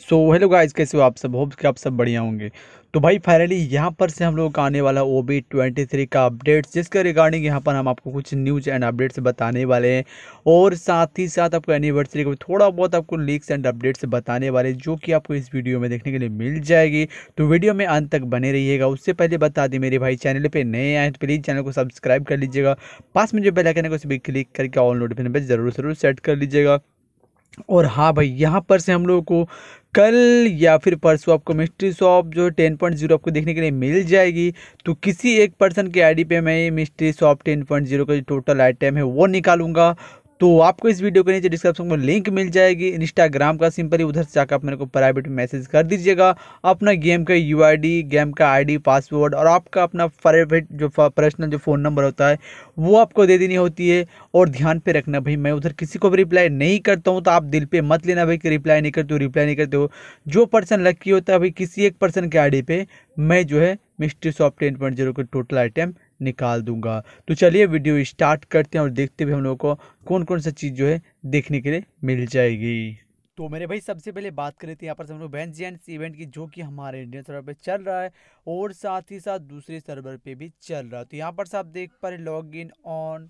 so hello guys कैसे हो आप सब होप कि आप सब बढ़िया होंगे तो भाई फाइनली यहाँ पर से हम लोग का आने वाला ओ बी ट्वेंटी थ्री का अपडेट्स जिसके रिगार्डिंग यहाँ पर हम आपको कुछ न्यूज़ एंड अपडेट्स बताने वाले हैं और साथ ही साथ आपको एनिवर्सरी का थोड़ा बहुत आपको लीक्स एंड अपडेट्स बताने वाले जो कि आपको इस वीडियो में देखने के लिए मिल जाएगी तो वीडियो में अंत तक बने रहिएगा उससे पहले बता दें मेरे भाई चैनल पर नए आए तो प्लीज़ चैनल को सब्सक्राइब कर लीजिएगा पास में जो बेलाइकन है उस पर क्लिक करके ऑल नोटिफिकेशन पर जरूर जरूर सेट कर लीजिएगा और हाँ भाई यहाँ पर से हम लोगों को कल या फिर परसों आपको मिस्ट्री शॉप जो है टेन पॉइंट जीरो आपको देखने के लिए मिल जाएगी तो किसी एक पर्सन के आईडी पे मैं ये mystery shop ten point zero का जो टोटल आइटम है वो निकालूंगा तो आपको इस वीडियो के नीचे डिस्क्रिप्शन में लिंक मिल जाएगी इंस्टाग्राम का सिंपली उधर से जाकर आप मेरे को प्राइवेट मैसेज कर दीजिएगा अपना गेम का यू गेम का आईडी पासवर्ड और आपका अपना प्राइवेट जो पर्सनल जो फ़ोन नंबर होता है वो आपको दे देनी होती है और ध्यान पे रखना भाई मैं उधर किसी को भी रिप्लाई नहीं करता हूँ तो आप दिल पर मत लेना भाई कि रिप्लाई नहीं करते हो रिप्लाई नहीं करते हो जो पर्सन लक्की होता है भाई किसी एक पर्सन के आई डी मैं जो है mystery soft ten point zero के टोटल आइटम निकाल दूंगा तो चलिए वीडियो स्टार्ट करते हैं और देखते हुए हम लोगों को कौन कौन सा चीज़ जो है देखने के लिए मिल जाएगी तो मेरे भाई सबसे पहले बात करें थे तो यहाँ पर हम लोग बैंस जैंस इवेंट की जो कि हमारे इंडियन सर्वर पे चल रहा है और साथ ही साथ दूसरे सर्वर पे भी चल रहा है तो यहाँ पर आप देख पा रहे log in on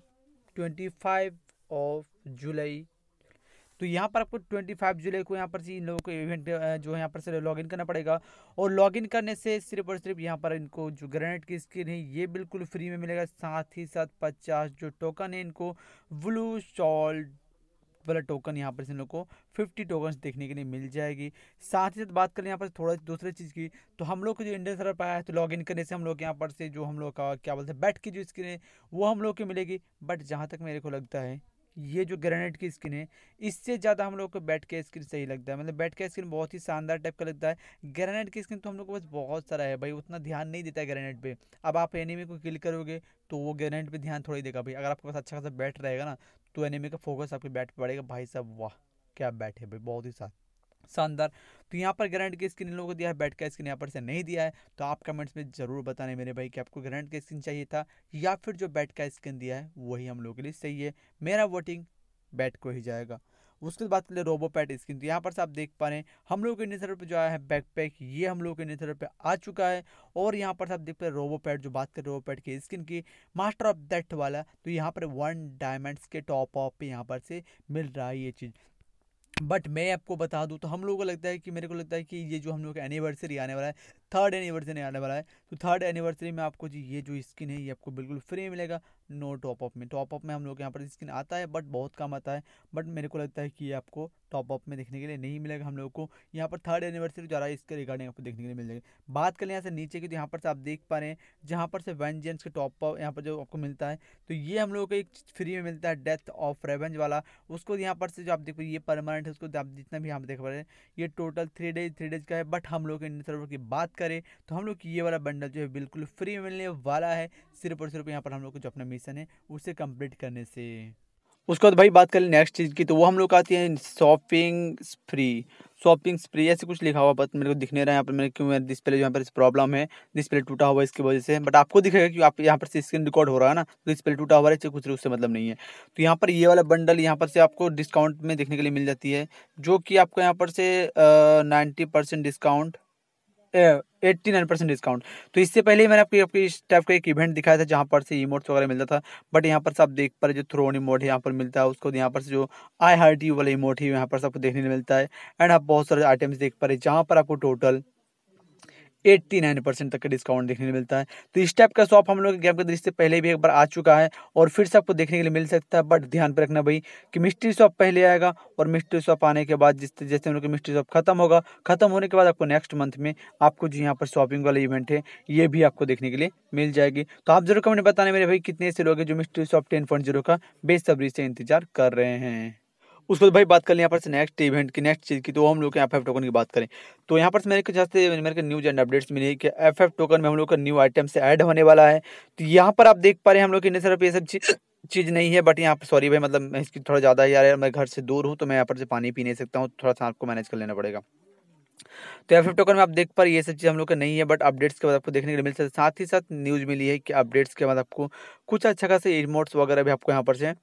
twenty five of July तो यहाँ पर आपको ट्वेंटी फाइव जुलाई को यहाँ पर इन लोगों को इवेंट जो है यहाँ पर से लॉगिन करना पड़ेगा और लॉगिन करने से सिर्फ और सिर्फ यहाँ पर इनको जो ग्रेनेट की स्किन है ये बिल्कुल फ्री में मिलेगा साथ ही साथ पचास जो टोकन है इनको ब्लू शॉल वाला टोकन यहाँ पर इन लोग को 50 टोकन देखने के लिए मिल जाएगी साथ ही साथ बात करें यहाँ पर थोड़ा दूसरे चीज़ की तो हम लोग को जो इंडियन सर्वर पाया है तो लॉगिन करने से हम लोग यहाँ पर से जो हम लोग का क्या बोलते हैं बैट की जो स्क्रीन है वो हम लोग की मिलेगी बट जहाँ तक मेरे को लगता है ये जो ग्रेनेट की स्किन है इससे ज़्यादा हम लोग को बैट का स्किन सही लगता है मतलब बैट का स्किन बहुत ही शानदार टाइप का लगता है ग्रेनेट की स्किन तो हम लोग को बस बहुत सारा है भाई उतना ध्यान नहीं देता है ग्रेनेट पर अब आप एनिमी को किल करोगे तो वो ग्रेनेट पर ध्यान थोड़ी देगा भाई अगर आपके पास अच्छा खासा बैट रहेगा ना तो एनिमी का फोकस आपके बैट पर पड़ेगा भाई साहब वाह क्या बैट है भाई बहुत ही साथ शानदार तो यहाँ पर ग्रैंड के स्क्रीन इन लोगों को दिया है बैट का स्क्रीन यहाँ पर से नहीं दिया है तो आप कमेंट्स में ज़रूर बताने मेरे भाई कि आपको ग्रैंड का स्क्रीन चाहिए था या फिर जो बैट का स्क्रीन दिया है वही हम लोगों के लिए सही है मेरा वोटिंग बैट को ही जाएगा उसके बाद ले रोबो पैट स्किन तो यहाँ पर से आप देख पा रहे हैं हम लोगों के नेचर पर जो आया है बैक पैक ये हम लोग के नेचर पर आ चुका है और यहाँ पर से आप देख पा रहे रोबो पैट जो बात करें रोबो पैट की स्किन की मास्टर ऑफ दैट वाला तो यहाँ पर वन डायमंड्स के टॉप ऑफ पे यहाँ पर से मिल रहा है ये चीज़ बट मैं आपको बता दूँ तो हम लोगों को लगता है कि मेरे को लगता है कि ये जो हम लोग का एनिवर्सरी आने वाला है थर्ड एनिवर्सरी नहीं आने वाला है तो थर्ड एनिवर्सरी में आपको जी ये जो स्किन है ये आपको बिल्कुल फ्री मिलेगा नो टॉप अप में टॉप अप में हम लोग यहाँ पर स्किन आता है बट बहुत कम आता है बट मेरे को लगता है कि ये आपको टॉप अप में देखने के लिए नहीं मिलेगा हम लोग को यहाँ पर थर्ड एनिवर्सरी जो रहा है इसके रिगार्डिंग आपको देखने के लिए मिल जाएगी बात करें यहाँ से नीचे की तो यहाँ पर से आप देख पा रहे हैं जहाँ पर से वेंजेंस के टॉप अप यहाँ पर जो आपको मिलता है तो ये हम लोग को एक फ्री में मिलता है डेथ ऑफ रेवेंज वाला उसको यहाँ पर से जो आप देख ये परमानेंट है उसको आप जितना भी यहाँ पर देख पा रहे हैं ये total three days three days का है बट हम लोग इंडियन सर्वर की बात करें तो हम लोग ये वाला बंडल जो है बिल्कुल फ्री मिलने वाला है सिर्फ और सिर्फ यहाँ पर हम लोग को जो अपना मिशन है उसे कम्प्लीट करने से उसके बाद भाई बात करें नेक्स्ट चीज़ की तो वो हम लोग आती है शॉपिंग फ्री शॉपिंग स्प्रे ऐसे कुछ लिखा हुआ बट मेरे को दिख नहीं रहा है यहाँ पर मेरे क्यों मेरे डिस्प्ले जो यहाँ पर प्रॉब्लम है डिस्प्ले टूटा हुआ है इसकी वजह से बट आपको दिखेगा कि आप यहाँ पर से स्क्रीन रिकॉर्ड हो रहा है ना तो डिस्प्ले टूटा हुआ है इससे कुछ उससे मतलब नहीं है तो यहाँ पर ये वाला बंडल यहाँ पर से आपको डिस्काउंट में देखने के लिए मिल जाती है जो कि आपको यहाँ पर से ninety discount eighty nine percent discount तो इससे पहले ही मैंने आपको आपके इस टाइप का एक इवेंट दिखाया था जहाँ पर से इमोट्स वगैरह मिलता था बट यहाँ पर सब आप देख पा रहे जो थ्रोन इमोट यहाँ पर मिलता है उसको यहाँ पर से जो आई हार्ट यू वाला इमोट ही यहाँ पर सबको देखने को मिलता है एंड आप बहुत सारे आइटम्स देख पा रहे जहाँ पर आपको टोटल एट्टी नाइन परसेंट तक का डिस्काउंट देखने को मिलता है तो इस टाइप का शॉप हम लोग गैप के दृष्टि से पहले भी एक बार आ चुका है और फिर से आपको देखने के लिए मिल सकता है बट ध्यान पर रखना भाई कि मिस्ट्री शॉप पहले आएगा और मिस्ट्री शॉप आने के बाद जिस जैसे हम लोग मिस्ट्री शॉप खत्म होगा खत्म होने के बाद आपको नेक्स्ट मंथ में आपको जो यहाँ पर शॉपिंग वाला इवेंट है ये भी आपको देखने के लिए मिल जाएगी तो आप जरूर कमेंट बताने मेरे भाई कितने ऐसे लोग हैं जो मिस्ट्री शॉप टेन का बेसब्री से इंतजार कर रहे हैं उसके बाद भाई बात कर लें यहाँ पर से नेक्स्ट इवेंट की नेक्स्ट चीज़ की तो हम लोग के एफ एफ टोकन की बात करें तो यहाँ पर से मेरे कुछ मेरे को न्यूज एंड अपडेट्स मिली कि एफ एफ टोकन में हम लोग का न्यू आइटम से ऐड होने वाला है तो यहाँ पर आप देख पा रहे हैं हम लोग इतने सारे ये सब चीज़ चीज़ नहीं है बट यहाँ पर सॉरी भाई मतलब मैं इसकी थोड़ा ज़्यादा यार मैं घर से दूर हूँ तो मैं यहाँ पर से पानी पी नहीं सकता हूँ थोड़ा सा आपको मैनेज कर लेना पड़ेगा तो एफ टोकन में आप देख पा रहे ये सब चीज़ हम लोग का नहीं है बट अपडेट्स के बाद आपको देखने के लिए मिल सकता है साथ ही साथ न्यूज़ मिली है कि अपडेट्स के बाद आपको कुछ अच्छा खासा इमोट्स वगैरह भी आपको यहाँ पर से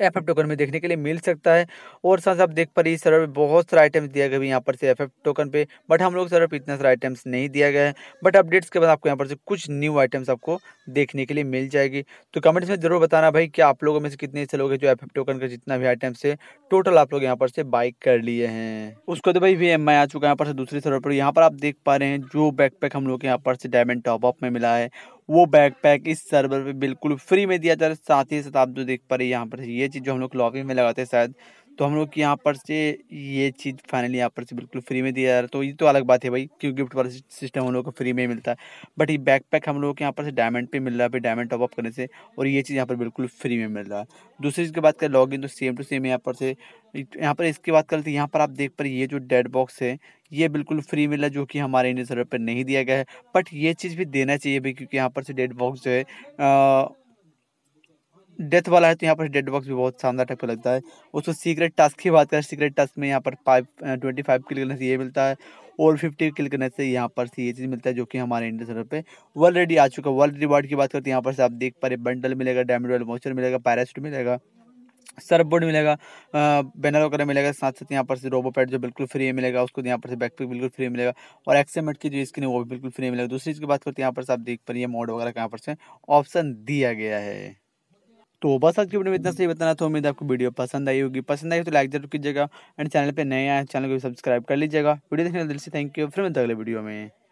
एफ एफ टोकन में देखने के लिए मिल सकता है और साथ आप देख पा रही सर्वर पर बहुत सारा आइटम्स दिया गया यहाँ पर से एफ एफ टोकन पे बट हम लोग सर्वर पर इतना सारा आइटम्स नहीं दिया गया है बट अपडेट्स के बाद आपको यहाँ पर से कुछ न्यू आइटम्स आपको देखने के लिए मिल जाएगी तो कमेंट्स में ज़रूर बताना भाई कि आप लोगों में से कितने ऐसे लोग हैं जो एफ एफ टोकन का जितना भी आइटम्स है टोटल आप लोग यहाँ पर से बाइक कर लिए हैं उसको तो भाई वी एम आई आ चुका है यहाँ पर से दूसरे सर्वर पर यहाँ पर आप देख पा रहे हैं जो बैकपैक हम लोग के यहाँ पर से डायमंड टॉप अप में मिला है वो बैकपैक इस सर्वर पे बिल्कुल फ्री में दिया जा रहा है साथ ही साथ आप जो देख पा रहे हैं यहाँ पर ये चीज़ जो हम लोग लॉबी में लगाते हैं शायद तो हम लोग की यहाँ पर से ये चीज़ फाइनली यहाँ पर से बिल्कुल फ्री में दिया जा रहा है तो ये तो अलग बात है भाई क्यों गिफ्ट वाला सिस्टम हम लोग को फ्री में मिलता है बट ये बैकपैक हम लोग के यहाँ पर से डायमंड पे मिल रहा है भाई डायमंड टॉपअप करने से और ये चीज़ यहाँ पर बिल्कुल फ्री में मिल रहा है दूसरी चीज़ की बात करें इन तो सेम टू सेम यहाँ पर से यहाँ पर इसकी बात करते तो यहाँ पर आप देख पर ये जो डेड बॉक्स है ये बिल्कुल फ्री मिला जो कि हमारे इंडियन सर्वर पर नहीं दिया गया है बट ये चीज़ भी देना चाहिए भाई क्योंकि यहाँ पर से डेड बॉक्स जो है डेथ वाला है तो यहाँ पर डेड बॉक्स भी बहुत शानदार टाइप का लगता है उसको सीक्रेट टास्क की बात करें सीक्रेट टास्क में यहाँ पर फाइव ट्वेंटी फाइव किल करने से ये मिलता है और फिफ्टी किल करने से यहाँ पर से ये चीज़ मिलता है जो कि हमारे इंडियन सर्वर पे रेडी आ चुका है वर्ल्ड रिवार्ड की बात करते हैं यहाँ पर से आप देख पा रहे बंडल मिलेगा डायमंड वाल मोचर मिलेगा पैरासूट मिलेगा बोर्ड मिलेगा बैनर वगैरह मिलेगा साथ साथ यहाँ पर से रोबो पैड जो बिल्कुल फ्री मिलेगा उसको यहाँ पर से बैकपैक बिल्कुल फ्री मिलेगा और एक्सेमेट की जो स्क्रीन है वो भी बिल्कुल फ्री मिलेगा दूसरी चीज़ की बात करते हैं यहाँ पर से आप देख पा रहे मोड वगैरह यहाँ पर से ऑप्शन दिया गया है तो बस आज की वीडियो में इतना सही बताना था उम्मीद आपको वीडियो पसंद आई होगी पसंद आई हो तो लाइक जरूर कीजिएगा एंड चैनल पर नए आए चैनल को सब्सक्राइब कर लीजिएगा वीडियो देखने दिल से थैंक यू फिर मिलते अगले वीडियो में